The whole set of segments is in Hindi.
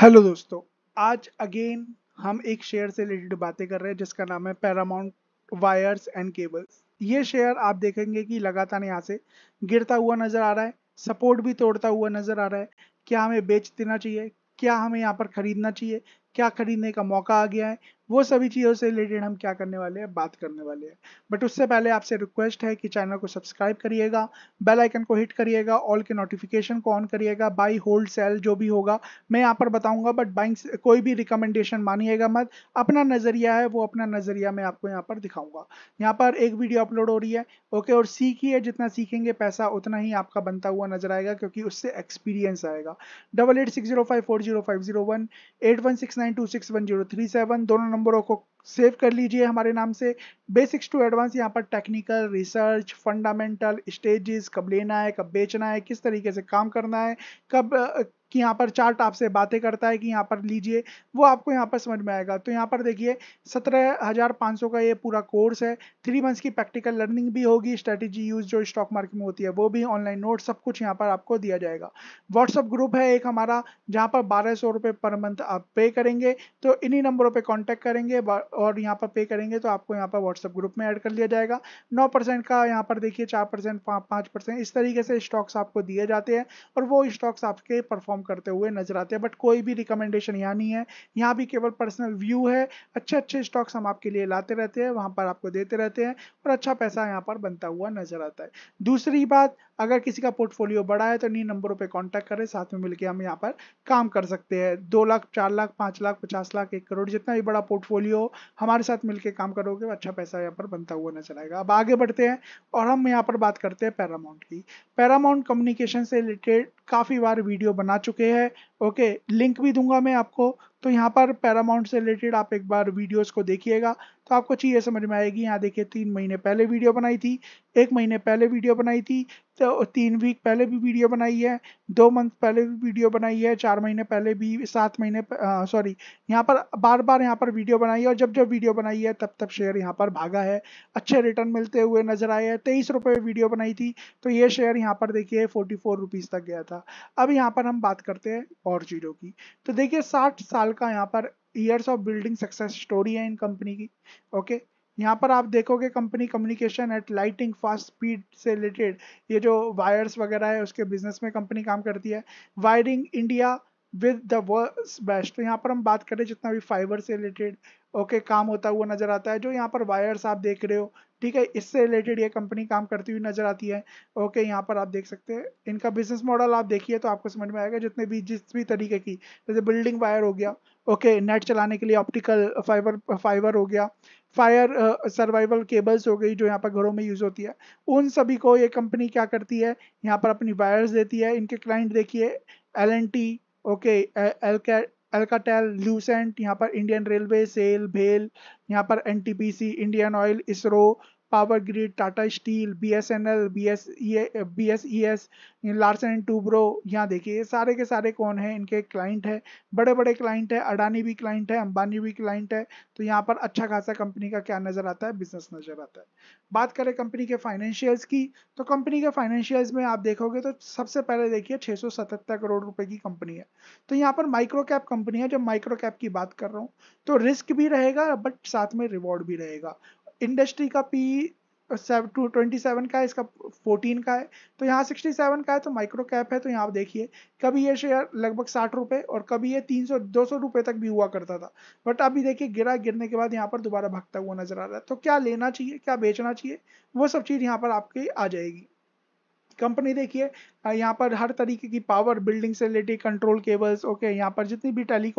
हेलो दोस्तों आज अगेन हम एक शेयर से रिलेटेड बातें कर रहे हैं जिसका नाम है पैरामाउंट वायर्स एंड केबल्स ये शेयर आप देखेंगे कि लगातार यहाँ से गिरता हुआ नजर आ रहा है सपोर्ट भी तोड़ता हुआ नजर आ रहा है क्या हमें बेच देना चाहिए क्या हमें यहाँ पर खरीदना चाहिए क्या खरीदने का मौका आ गया है वो सभी चीज़ों से रिलेटेड हम क्या करने वाले हैं बात करने वाले हैं बट उससे पहले आपसे रिक्वेस्ट है कि चैनल को सब्सक्राइब करिएगा बेल आइकन को हिट करिएगा ऑल के नोटिफिकेशन को ऑन करिएगा बाई होल्ड सेल जो भी होगा मैं यहाँ पर बताऊंगा बट बाइंग कोई भी रिकमेंडेशन मानिएगा मत अपना नज़रिया है वो अपना नज़रिया मैं आपको यहाँ पर दिखाऊंगा यहाँ पर एक वीडियो अपलोड हो रही है ओके और सीखिए जितना सीखेंगे पैसा उतना ही आपका बनता हुआ नजर आएगा क्योंकि उससे एक्सपीरियंस आएगा double eight six zero five four zero five zero one eight one six nine two six one zero three seven दोनों নম্বর सेव कर लीजिए हमारे नाम से बेसिक्स टू एडवांस यहाँ पर टेक्निकल रिसर्च फंडामेंटल स्टेजेस कब लेना है कब बेचना है किस तरीके से काम करना है कब कि यहाँ पर चार्ट आपसे बातें करता है कि यहाँ पर लीजिए वो आपको यहाँ पर समझ में आएगा तो यहाँ पर देखिए सत्रह हज़ार पाँच सौ का ये पूरा कोर्स है थ्री मंथ्स की प्रैक्टिकल लर्निंग भी होगी स्ट्रेटेजी यूज जो स्टॉक मार्केट में होती है वो भी ऑनलाइन नोट सब कुछ यहाँ पर आपको दिया जाएगा व्हाट्सअप ग्रुप है एक हमारा जहाँ पर बारह सौ रुपये पर मंथ आप पे करेंगे तो इन्हीं नंबरों पर कॉन्टैक्ट करेंगे और यहाँ पर पे करेंगे तो आपको यहाँ पर व्हाट्सअप ग्रुप में ऐड कर लिया जाएगा नौ परसेंट का यहाँ पर देखिए चार परसेंट पाँच परसेंट इस तरीके से स्टॉक्स आपको दिए जाते हैं और वो स्टॉक्स आपके परफॉर्म करते हुए नजर आते हैं बट कोई भी रिकमेंडेशन यहाँ नहीं है यहाँ भी केवल पर्सनल व्यू है अच्छे अच्छे स्टॉक्स हम आपके लिए लाते रहते हैं वहाँ पर आपको देते रहते हैं और अच्छा पैसा यहाँ पर बनता हुआ नजर आता है दूसरी बात अगर किसी का पोर्टफोलियो बड़ा है तो इन नंबरों पे कांटेक्ट करें साथ में मिलकर हम यहाँ पर काम कर सकते हैं दो लाख चार लाख पाँच लाख पचास लाख एक करोड़ जितना भी बड़ा पोर्टफोलियो हो हमारे साथ मिलकर काम करोगे अच्छा पैसा यहाँ पर बनता हुआ नजर आएगा अब आगे बढ़ते हैं और हम यहाँ पर बात करते हैं पैरामाउंट की पैरामाउंट कम्युनिकेशन से रिलेटेड काफ़ी बार वीडियो बना चुके हैं ओके लिंक भी दूंगा मैं आपको तो यहाँ पर पैरामाउंट से रिलेटेड आप एक बार वीडियोस को देखिएगा तो आपको ये समझ में आएगी यहाँ देखिए तीन महीने पहले वीडियो बनाई थी एक महीने पहले वीडियो बनाई थी तो तीन वीक पहले भी वीडियो बनाई है दो मंथ पहले भी वीडियो बनाई है चार महीने पहले भी सात महीने सॉरी यहाँ पर बार बार यहाँ पर वीडियो बनाई है और जब जब वीडियो बनाई है तब तब शेयर यहाँ पर भागा है अच्छे रिटर्न मिलते हुए नजर आए हैं तेईस रुपये वीडियो बनाई थी तो ये शेयर यहाँ पर देखिए फोर्टी फोर रुपीज़ तक गया था अब यहाँ पर हम बात करते हैं और चीज़ों की तो देखिए साठ साल का यहाँ पर years of building success story है इन कंपनी की ओके यहाँ पर आप देखोगे company communication at lighting fast speed से रिलेटेड ये जो वायर्स वगैरह है उसके बिजनेस में कंपनी काम करती है wiring India with the world's best तो यहाँ पर हम बात करें जितना भी फाइबर से रिलेटेड ओके okay, काम होता हुआ नजर आता है जो यहाँ पर वायर्स आप देख रहे हो ठीक है इससे रिलेटेड ये कंपनी काम करती हुई नजर आती है ओके okay, यहाँ पर आप देख सकते हैं इनका बिजनेस मॉडल आप देखिए तो आपको समझ में आएगा जितने भी जिस भी तरीके की जैसे बिल्डिंग वायर हो गया ओके okay, नेट चलाने के लिए ऑप्टिकल फाइबर फाइबर हो गया फायर सर्वाइवल केबल्स हो गई जो यहाँ पर घरों में यूज़ होती है उन सभी को ये कंपनी क्या करती है यहाँ पर अपनी वायर्स देती है इनके क्लाइंट देखिए L N T okay Alcatel Lucent यहाँ पर इंडियन रेलवे सेल भेल यहाँ पर and Indian Oil ISRO Power Grid Tata Steel B S N L B S B S E S Larsen and Toubro यहाँ देखिए ये सारे के सारे कौन है इनके क्लाइंट है बड़े बड़े क्लाइंट है अडानी भी क्लाइंट है अंबानी भी क्लाइंट है तो यहाँ पर अच्छा खासा कंपनी का क्या नज़र आता है बिजनेस नज़र आता है बात करें कंपनी के फाइनेंशियल्स की तो कंपनी के फाइनेंशियल्स में आप देखोगे तो सबसे पहले देखिए 677 करोड़ रुपए की कंपनी है तो यहाँ पर माइक्रो कैप कंपनी है जब माइक्रो कैप की बात कर रहा हूँ तो रिस्क भी रहेगा बट साथ में रिवॉर्ड भी रहेगा इंडस्ट्री का पी टू ट्वेंटी सेवन का है इसका फोर्टीन का है तो यहाँ सिक्सटी सेवन का है तो माइक्रो कैप है तो यहाँ आप देखिए कभी ये शेयर लगभग साठ रुपये और कभी ये तीन सौ दो सौ रुपये तक भी हुआ करता था बट अभी देखिए गिरा गिरने के बाद यहाँ पर दोबारा भागता हुआ नजर आ रहा है तो क्या लेना चाहिए क्या बेचना चाहिए वो सब चीज़ यहाँ पर आपकी आ जाएगी कंपनी देखिए यहाँ पर हर तरीके की पावर बिल्डिंग से रिलेटेड कंट्रोल केबल्स ओके यहाँ पर जितनी भी टेली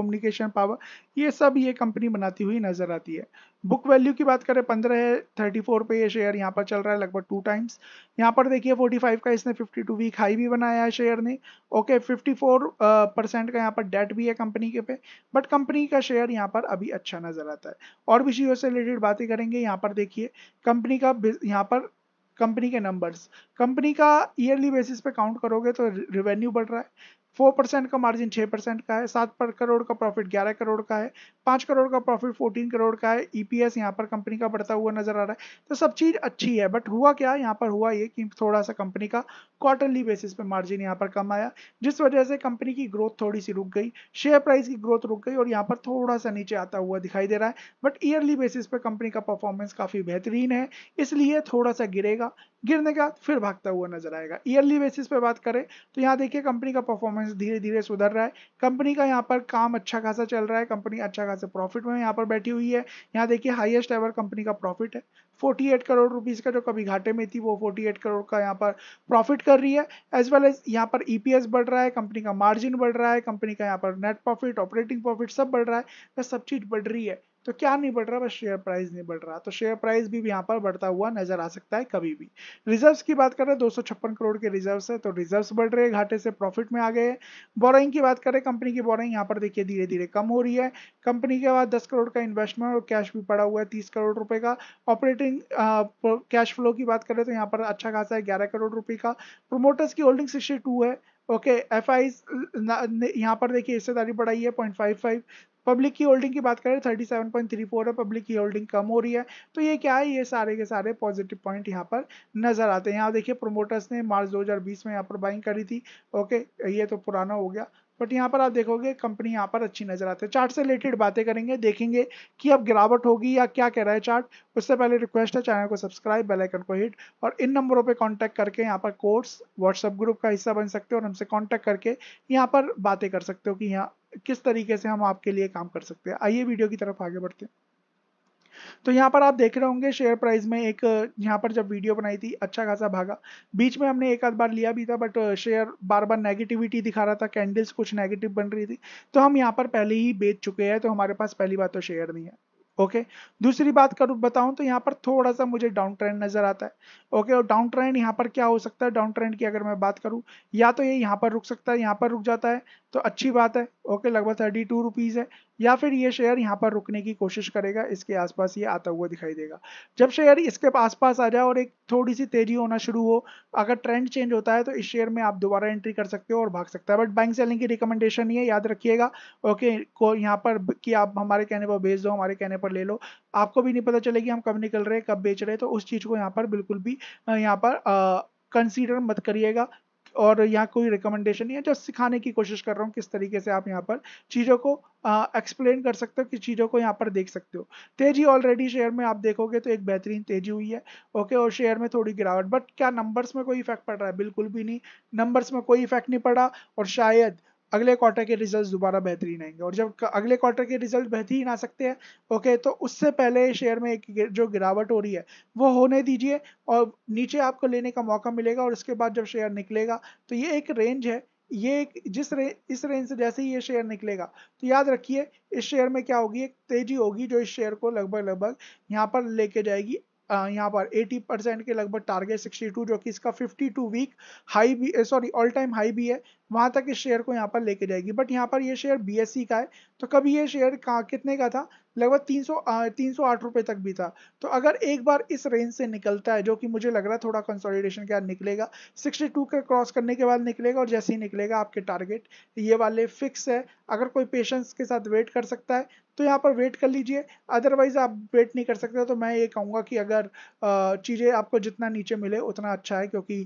पावर ये सब ये कंपनी बनाती हुई नजर आती है बुक वैल्यू की बात करें पंद्रह है थर्टी फोर पे ये शेयर यहाँ पर चल रहा है लगभग टू टाइम्स यहाँ पर देखिए फोर्टी फाइव का इसने फिफ्टी टू वीक हाई भी बनाया है शेयर ने ओके फिफ्टी फोर परसेंट का यहाँ पर डेट भी है कंपनी के पे बट कंपनी का शेयर यहाँ पर अभी अच्छा नजर आता है और भी चीज़ों से रिलेटेड बातें करेंगे यहाँ पर देखिए कंपनी का यहाँ पर कंपनी के नंबर्स कंपनी का ईयरली बेसिस पे काउंट करोगे तो रिवेन्यू बढ़ रहा है फोर परसेंट का मार्जिन छः परसेंट का है सात पर करोड़ का प्रॉफिट ग्यारह करोड़ का है पाँच करोड़ का प्रॉफिट फोर्टीन करोड़ का है ई पी एस यहाँ पर कंपनी का बढ़ता हुआ नजर आ रहा है तो सब चीज़ अच्छी है बट हुआ क्या यहाँ पर हुआ ये कि थोड़ा सा कंपनी का क्वार्टरली बेसिस पे मार्जिन यहाँ पर कम आया जिस वजह से कंपनी की ग्रोथ थोड़ी सी रुक गई शेयर प्राइस की ग्रोथ रुक गई और यहाँ पर थोड़ा सा नीचे आता हुआ दिखाई दे रहा है बट ईयरली बेसिस पे कंपनी का परफॉर्मेंस काफ़ी बेहतरीन है इसलिए थोड़ा सा गिरेगा गिरने के बाद फिर भागता हुआ नजर आएगा ईयरली बेसिस पे बात करें तो यहाँ देखिए कंपनी का परफॉर्मेंस परफॉर्मेंस धीरे धीरे सुधर रहा है कंपनी का यहाँ पर काम अच्छा खासा चल रहा है कंपनी अच्छा खासा प्रॉफिट में यहाँ पर बैठी हुई है यहाँ देखिए हाईएस्ट एवर कंपनी का प्रॉफिट है 48 करोड़ रुपीस का जो कभी घाटे में थी वो 48 करोड़ का यहाँ पर प्रॉफिट कर रही है एज वेल एज यहाँ पर ई e बढ़ रहा है कंपनी का मार्जिन बढ़ रहा है कंपनी का यहाँ पर नेट प्रॉफिट ऑपरेटिंग प्रॉफिट सब बढ़ रहा है सब चीज़ बढ़ रही है तो क्या नहीं बढ़ रहा बस शेयर प्राइस नहीं बढ़ रहा तो शेयर प्राइस भी यहाँ पर बढ़ता हुआ नजर आ सकता है कभी भी रिजर्व्स की बात करें दो करोड़ के रिजर्व्स है तो रिजर्व्स बढ़ रहे घाटे से प्रॉफिट में आ गए बोराइंग की बात करें कंपनी की बोराइंग यहाँ पर देखिए धीरे धीरे कम हो रही है कंपनी के बाद दस करोड़ का इन्वेस्टमेंट और कैश भी पड़ा हुआ है तीस करोड़ रुपए का ऑपरेटिंग कैश फ्लो की बात करें तो यहाँ पर अच्छा खासा है ग्यारह करोड़ रुपए का प्रोमोटर्स की होल्डिंग सिक्सटी है ओके एफ आई यहाँ पर देखिए हिस्सेदारी बढ़ाई है पॉइंट फाइव फाइव पब्लिक की होल्डिंग की बात करें thirty seven point three four है पब्लिक की होल्डिंग कम हो रही है तो ये क्या है ये सारे के सारे पॉजिटिव पॉइंट यहाँ पर नजर आते हैं यहाँ देखिए प्रोमोटर्स ने मार्च 2020 में यहाँ पर बाइंग करी थी ओके ये तो पुराना हो गया बट यहाँ पर आप देखोगे कंपनी यहाँ पर अच्छी नजर आती है चार्ट से रिलेटेड बातें करेंगे देखेंगे कि अब गिरावट होगी या क्या कह रहा है चार्ट उससे पहले रिक्वेस्ट है चैनल को सब्सक्राइब बेल आइकन को हिट और इन नंबरों पे कांटेक्ट करके यहाँ पर कोर्स व्हाट्सएप ग्रुप का हिस्सा बन सकते हो और हमसे कॉन्टैक्ट करके यहाँ पर बातें कर सकते हो कि यहाँ किस तरीके से हम आपके लिए काम कर सकते हैं आइए वीडियो की तरफ आगे बढ़ते हैं तो यहाँ पर आप देख रहे होंगे शेयर प्राइस में एक यहाँ पर जब वीडियो बनाई थी अच्छा खासा भागा बीच में हमने एक आध बार लिया भी था बट शेयर बार बार नेगेटिविटी दिखा रहा था कैंडल्स कुछ नेगेटिव बन रही थी तो हम यहाँ पर पहले ही बेच चुके हैं तो हमारे पास पहली बात तो शेयर नहीं है ओके okay. दूसरी बात करूँ बताऊं तो यहाँ पर थोड़ा सा मुझे डाउन ट्रेंड नजर आता है ओके okay, और डाउन ट्रेंड यहाँ पर क्या हो सकता है डाउन ट्रेंड की अगर मैं बात करूँ या तो ये यह यहाँ पर रुक सकता है यहाँ पर रुक जाता है तो अच्छी बात है ओके okay, लगभग थर्टी टू रुपीज़ है या फिर ये शेयर यहाँ पर रुकने की कोशिश करेगा इसके आसपास ये आता हुआ दिखाई देगा जब शेयर इसके आसपास आ जाए और एक थोड़ी सी तेजी होना शुरू हो अगर ट्रेंड चेंज होता है तो इस शेयर में आप दोबारा एंट्री कर सकते हो और भाग सकता है बट बैंक सेलिंग की रिकमेंडेशन ये याद रखिएगा ओके को यहाँ पर कि आप हमारे कहने पर भेज दो हमारे कहने पर ले लो आपको भी नहीं पता चलेगी हम कब निकल रहे कब बेच रहे तो उस चीज़ को यहाँ पर बिल्कुल भी यहाँ पर कंसीडर मत करिएगा और यहाँ कोई रिकमेंडेशन नहीं है जस्ट सिखाने की कोशिश कर रहा हूँ किस तरीके से आप यहाँ पर चीज़ों को एक्सप्लेन कर सकते हो कि चीज़ों को यहाँ पर देख सकते हो तेजी ऑलरेडी शेयर में आप देखोगे तो एक बेहतरीन तेजी हुई है ओके और शेयर में थोड़ी गिरावट बट क्या नंबर्स में कोई इफेक्ट पड़ रहा है बिल्कुल भी नहीं नंबर्स में कोई इफेक्ट नहीं पड़ा और शायद अगले क्वार्टर के रिजल्ट दोबारा बेहतरीन आएंगे और जब अगले क्वार्टर के रिजल्ट बेहतरीन आ सकते हैं ओके तो उससे पहले शेयर में एक जो गिरावट हो रही है वो होने दीजिए और नीचे आपको लेने का मौका मिलेगा और उसके बाद जब शेयर निकलेगा तो ये एक रेंज है ये एक जिस रे, इस रेंज से जैसे ही ये शेयर निकलेगा तो याद रखिए इस शेयर में क्या होगी एक तेजी होगी जो इस शेयर को लगभग लगभग यहाँ पर लेके जाएगी यहाँ पर 80 परसेंट के लगभग टारगेट 62 जो कि इसका 52 वीक हाई भी सॉरी ऑल टाइम हाई भी है वहां तक इस शेयर को यहाँ पर लेके जाएगी बट यहाँ पर ये शेयर बी e का है तो कभी ये शेयर कहाँ कितने का था लगभग तीन सौ तीन सौ आठ रुपये तक भी था तो अगर एक बार इस रेंज से निकलता है जो कि मुझे लग रहा है थोड़ा कंसोलिडेशन बाद निकलेगा 62 के क्रॉस करने के बाद निकलेगा और जैसे ही निकलेगा आपके टारगेट ये वाले फिक्स है अगर कोई पेशेंस के साथ वेट कर सकता है तो यहाँ पर वेट कर लीजिए अदरवाइज आप वेट नहीं कर सकते तो मैं ये कहूँगा कि अगर चीज़ें आपको जितना नीचे मिले उतना अच्छा है क्योंकि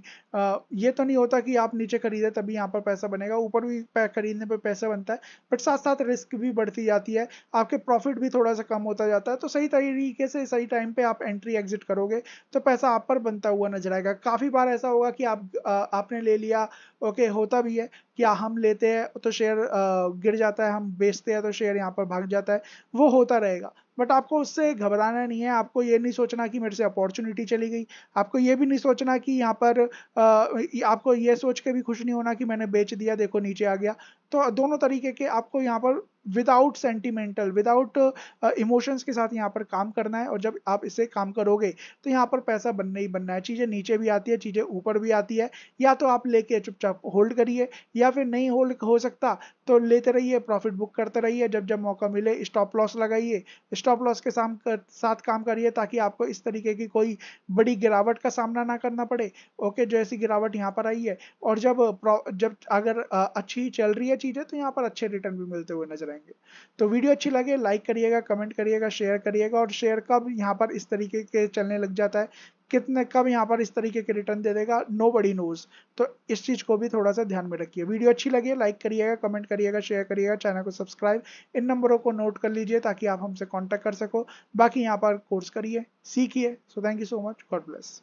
ये तो नहीं होता कि आप नीचे खरीदे तभी यहाँ पर पैसा बनेगा ऊपर भी खरीदने पर पैसा बनता है बट साथ साथ रिस्क भी बढ़ती जाती है आपके प्रॉफिट भी थोड़ा सा कम होता जाता है तो सही तरीके से सही टाइम पे आप एंट्री एग्जिट करोगे तो पैसा आप पर बनता हुआ नजर आएगा काफ़ी बार ऐसा होगा कि आप आपने ले लिया ओके होता भी है क्या हम लेते हैं तो शेयर गिर जाता है हम बेचते हैं तो शेयर यहाँ पर भाग जाता है वो होता रहेगा बट आपको उससे घबराना नहीं है आपको ये नहीं सोचना कि मेरे से अपॉर्चुनिटी चली गई आपको ये भी नहीं सोचना कि यहाँ पर आ, आपको ये सोच के भी खुश नहीं होना कि मैंने बेच दिया देखो नीचे आ गया तो दोनों तरीके के आपको यहाँ पर विदाउट सेंटिमेंटल विदाउट इमोशंस के साथ यहाँ पर काम करना है और जब आप इसे काम करोगे तो यहाँ पर पैसा बनना ही बनना है चीज़ें नीचे भी आती है चीज़ें ऊपर भी आती है या तो आप लेके चुपचाप होल्ड करिए या फिर नहीं होल्ड हो सकता तो लेते रहिए प्रॉफिट बुक करते रहिए जब जब मौका मिले स्टॉप लॉस लगाइए स्टॉप लॉस के साम कर, साथ काम करिए ताकि आपको इस तरीके की कोई बड़ी गिरावट का सामना ना करना पड़े ओके जैसी गिरावट यहाँ पर आई है और जब जब अगर अच्छी चल रही है चीज़ें तो यहाँ पर अच्छे रिटर्न भी मिलते हुए नजर आएंगे जाएंगे तो वीडियो अच्छी लगे लाइक करिएगा कमेंट करिएगा शेयर करिएगा और शेयर कब यहाँ पर इस तरीके के चलने लग जाता है कितने कब यहाँ पर इस तरीके के रिटर्न दे देगा नो बड़ी नोज तो इस चीज़ को भी थोड़ा सा ध्यान में रखिए वीडियो अच्छी लगी लाइक करिएगा कमेंट करिएगा शेयर करिएगा चैनल को सब्सक्राइब इन नंबरों को नोट कर लीजिए ताकि आप हमसे कांटेक्ट कर सको बाकी यहाँ पर कोर्स करिए सीखिए so thank you so much God bless